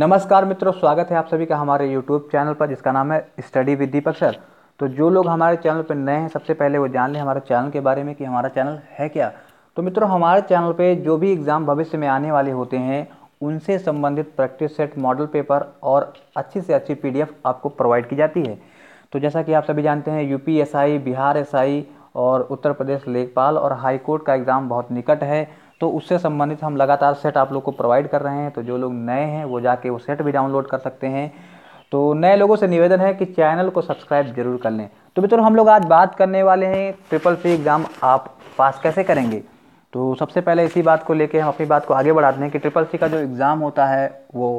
नमस्कार मित्रों स्वागत है आप सभी का हमारे YouTube चैनल पर जिसका नाम है स्टडी विद दीपक सर तो जो लोग हमारे चैनल पर नए हैं सबसे पहले वो जान लें हमारे चैनल के बारे में कि हमारा चैनल है क्या तो मित्रों हमारे चैनल पे जो भी एग्ज़ाम भविष्य में आने वाले होते हैं उनसे संबंधित प्रैक्टिस सेट मॉडल पेपर और अच्छी से अच्छी पी आपको प्रोवाइड की जाती है तो जैसा कि आप सभी जानते हैं U P S I Bihar S I और उत्तर प्रदेश लेखपाल और हाईकोर्ट का एग्ज़ाम बहुत निकट है तो उससे संबंधित हम लगातार सेट आप लोग को प्रोवाइड कर रहे हैं तो जो लोग नए हैं वो जाके वो सेट भी डाउनलोड कर सकते हैं तो नए लोगों से निवेदन है कि चैनल को सब्सक्राइब जरूर कर लें तो मित्रों हम लोग आज बात करने वाले हैं ट्रिपल सी एग्ज़ाम आप पास कैसे करेंगे तो सबसे पहले इसी बात को लेकर हम अपनी बात को आगे बढ़ाते हैं कि ट्रिपल सी का जो एग्ज़ाम होता है वो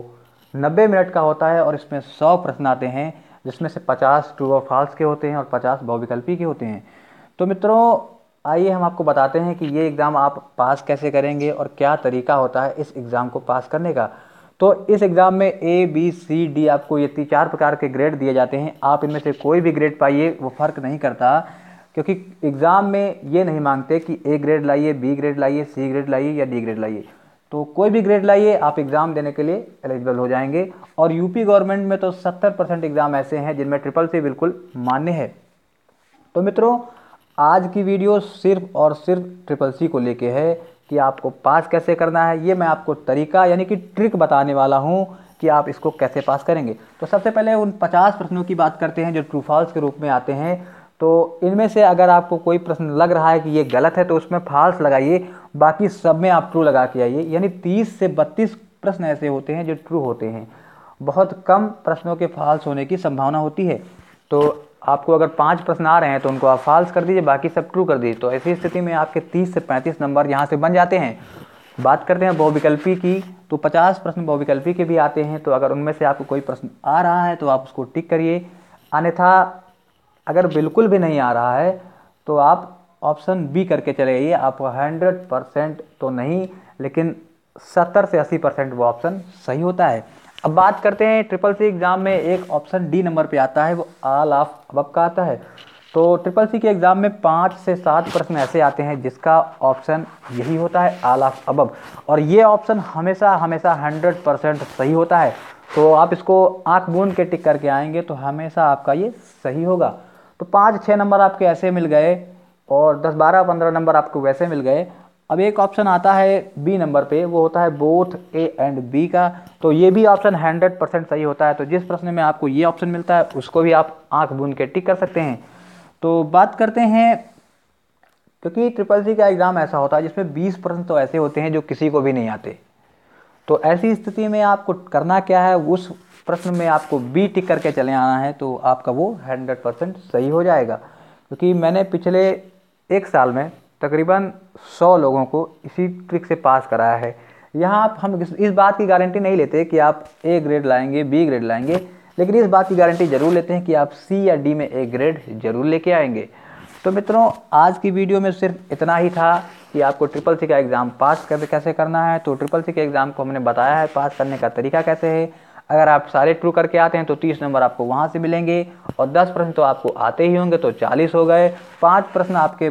नब्बे मिनट का होता है और इसमें सौ प्रश्न आते हैं जिसमें से पचास ट्रू और फॉल्स के होते हैं और पचास बहुविकल्पी के होते हैं तो मित्रों आइए हम आपको बताते हैं कि ये एग्ज़ाम आप पास कैसे करेंगे और क्या तरीका होता है इस एग्ज़ाम को पास करने का तो इस एग्ज़ाम में ए बी सी डी आपको ये तीन चार प्रकार के ग्रेड दिए जाते हैं आप इनमें से कोई भी ग्रेड पाइए वो फ़र्क नहीं करता क्योंकि एग्ज़ाम में ये नहीं मांगते कि ए ग्रेड लाइए बी ग्रेड लाइए सी ग्रेड लाइए या डी ग्रेड लाइए तो कोई भी ग्रेड लाइए आप एग्ज़ाम देने के लिए एलिजिबल हो जाएंगे और यूपी गवर्नमेंट में तो सत्तर परसेंट एग्ज़ाम ऐसे हैं जिनमें ट्रिपल सी बिल्कुल मान्य है तो मित्रों आज की वीडियो सिर्फ और सिर्फ ट्रिपल सी को लेके है कि आपको पास कैसे करना है ये मैं आपको तरीका यानी कि ट्रिक बताने वाला हूँ कि आप इसको कैसे पास करेंगे तो सबसे पहले उन 50 प्रश्नों की बात करते हैं जो ट्रू फॉल्स के रूप में आते हैं तो इनमें से अगर आपको कोई प्रश्न लग रहा है कि ये गलत है तो उसमें फॉल्स लगाइए बाकी सब में आप ट्रू लगा के आइए यानी तीस से बत्तीस प्रश्न ऐसे होते हैं जो ट्रू होते हैं बहुत कम प्रश्नों के फॉल्स होने की संभावना होती है तो आपको अगर पाँच प्रश्न आ रहे हैं तो उनको आप फाल्स कर दीजिए बाकी सब ट्रू कर दीजिए तो ऐसी स्थिति में आपके तीस से पैंतीस नंबर यहाँ से बन जाते हैं बात करते हैं बहुविकल्पी की तो पचास प्रश्न बहुविकल्पी के भी आते हैं तो अगर उनमें से आपको कोई प्रश्न आ रहा है तो आप उसको टिक करिए अन्यथा अगर बिल्कुल भी नहीं आ रहा है तो आप ऑप्शन बी करके चले जाइए आप हंड्रेड परसेंट तो नहीं लेकिन सत्तर से अस्सी परसेंट वो ऑप्शन सही होता है अब बात करते हैं ट्रिपल सी एग्ज़ाम में एक ऑप्शन डी नंबर पे आता है वो आल ऑफ अबब का आता है तो ट्रिपल सी के एग्ज़ाम में पाँच से सात प्रश्न ऐसे आते हैं जिसका ऑप्शन यही होता है आल ऑफ अबब और ये ऑप्शन हमेशा हमेशा हंड्रेड परसेंट सही होता है तो आप इसको आँख बूंद के टिक करके आएंगे तो हमेशा आपका ये सही होगा तो पाँच छः नंबर आपके ऐसे मिल गए और दस बारह पंद्रह नंबर आपको वैसे मिल गए अब एक ऑप्शन आता है बी नंबर पे वो होता है बोथ ए एंड बी का तो ये भी ऑप्शन हंड्रेड परसेंट सही होता है तो जिस प्रश्न में आपको ये ऑप्शन मिलता है उसको भी आप आंख बूंद के टिक कर सकते हैं तो बात करते हैं क्योंकि ट्रिपल सी का एग्ज़ाम ऐसा होता है जिसमें बीस परसेंट तो ऐसे होते हैं जो किसी को भी नहीं आते तो ऐसी स्थिति में आपको करना क्या है उस प्रश्न में आपको बी टिक करके चले आना है तो आपका वो हंड्रेड परसेंट सही हो जाएगा क्योंकि मैंने पिछले एक साल में तकरीबन सौ लोगों को इसी ट्रिक से पास कराया है यहाँ आप हम इस बात की गारंटी नहीं लेते कि आप ए ग्रेड लाएंगे बी ग्रेड लाएंगे लेकिन इस बात की गारंटी ज़रूर लेते हैं कि आप सी या डी में ए ग्रेड ज़रूर लेके आएंगे तो मित्रों आज की वीडियो में सिर्फ इतना ही था कि आपको ट्रिपल सी का एग्ज़ाम पास कर कैसे करना है तो ट्रिपल सी के एग्ज़ाम को हमने बताया है पास करने का तरीका कैसे है अगर आप सारे ट्रू करके आते हैं तो 30 नंबर आपको वहाँ से मिलेंगे और 10 प्रश्न तो आपको आते ही होंगे तो 40 हो गए पाँच प्रश्न आपके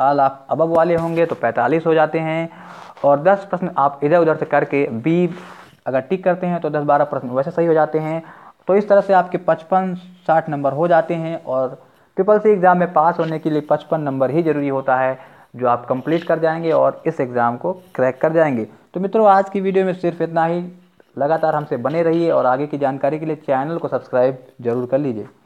आल आप अबब वाले होंगे तो 45 हो जाते हैं और 10 प्रश्न आप इधर उधर से करके बी अगर टिक करते हैं तो 10-12 प्रश्न वैसे सही हो जाते हैं तो इस तरह से आपके 55 60 नंबर हो जाते हैं और ट्रिपल सी एग्ज़ाम में पास होने के लिए 55 नंबर ही ज़रूरी होता है जो आप कंप्लीट कर जाएंगे और इस एग्ज़ाम को क्रैक कर जाएंगे तो मित्रों आज की वीडियो में सिर्फ इतना ही लगातार हमसे बने रहिए और आगे की जानकारी के लिए चैनल को सब्सक्राइब जरूर कर लीजिए